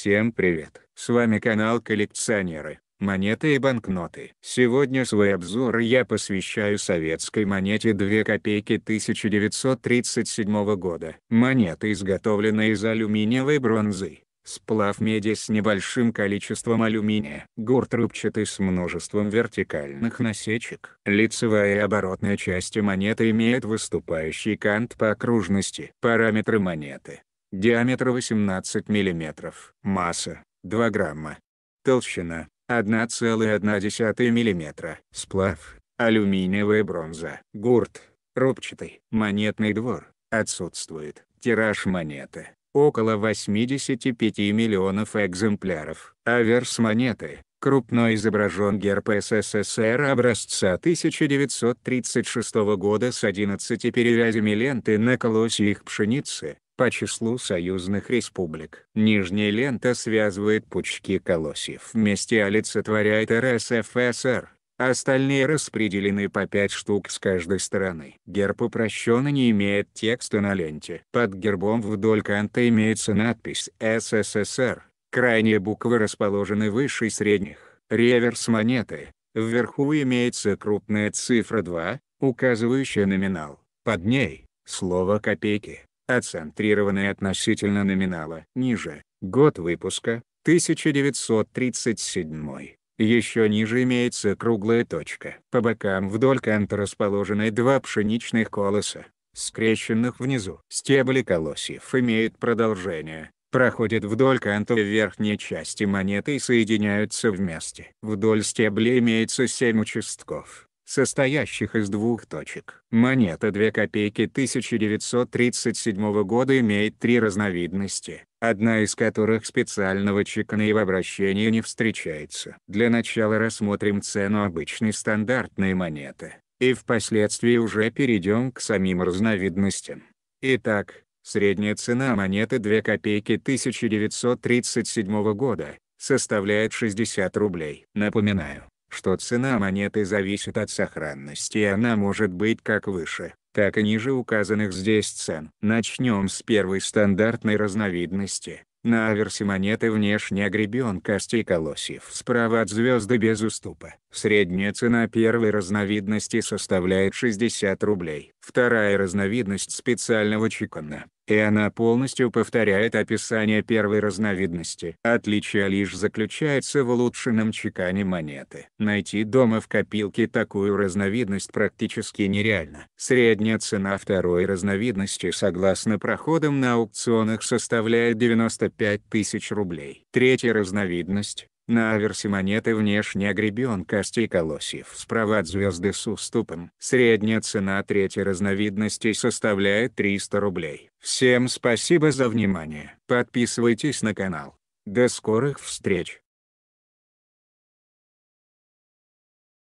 Всем привет! С вами канал Коллекционеры, монеты и банкноты. Сегодня свой обзор я посвящаю советской монете 2 копейки 1937 года. Монета изготовлена из алюминиевой бронзы. Сплав меди с небольшим количеством алюминия. Гурт рубчатый с множеством вертикальных насечек. Лицевая и оборотная части монеты имеют выступающий кант по окружности. Параметры монеты диаметр 18 мм, масса 2 грамма, толщина 1,1 мм, сплав, алюминиевая бронза, гурт, рубчатый, монетный двор, отсутствует, тираж монеты, около 85 миллионов экземпляров, аверс монеты, крупно изображен герб СССР образца 1936 года с 11 перевязями ленты на колосьях пшеницы, по числу союзных республик. Нижняя лента связывает пучки колосьев вместе олицетворяет РСФСР. Остальные распределены по 5 штук с каждой стороны. Герб упрощенно не имеет текста на ленте. Под гербом вдоль канта имеется надпись «СССР». Крайние буквы расположены выше средних. Реверс монеты. Вверху имеется крупная цифра 2, указывающая номинал. Под ней – слово «копейки» а относительно номинала. Ниже, год выпуска, 1937. Еще ниже имеется круглая точка. По бокам вдоль канта расположены два пшеничных колоса, скрещенных внизу. Стебли колосьев имеют продолжение, проходят вдоль канта в верхней части монеты и соединяются вместе. Вдоль стебля имеется семь участков состоящих из двух точек. Монета 2 копейки 1937 года имеет три разновидности, одна из которых специального чекана и в обращении не встречается. Для начала рассмотрим цену обычной стандартной монеты, и впоследствии уже перейдем к самим разновидностям. Итак, средняя цена монеты 2 копейки 1937 года составляет 60 рублей. Напоминаю, что цена монеты зависит от сохранности и она может быть как выше, так и ниже указанных здесь цен. Начнем с первой стандартной разновидности. На аверсе монеты внешне огребен костей колосьев справа от звезды без уступа. Средняя цена первой разновидности составляет 60 рублей. Вторая разновидность специального чекана и она полностью повторяет описание первой разновидности. Отличие лишь заключается в улучшенном чекане монеты. Найти дома в копилке такую разновидность практически нереально. Средняя цена второй разновидности согласно проходам на аукционах составляет 95 тысяч рублей. Третья разновидность на аверсе монеты внешне огребен костей колосьев справа от звезды с уступом. Средняя цена третьей разновидности составляет 300 рублей. Всем спасибо за внимание. Подписывайтесь на канал. До скорых встреч!